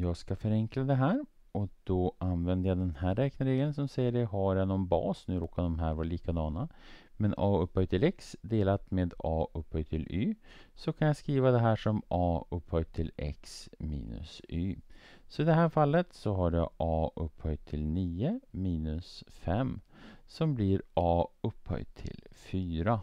jag ska förenkla det här och då använder jag den här räkneregeln som säger det har jag någon bas, nu råkar de här vara likadana, men a upphöjt till x delat med a upphöjt till y så kan jag skriva det här som a upphöjt till x minus y. Så i det här fallet så har jag a upphöjt till 9 minus 5 som blir a upphöjt till 4.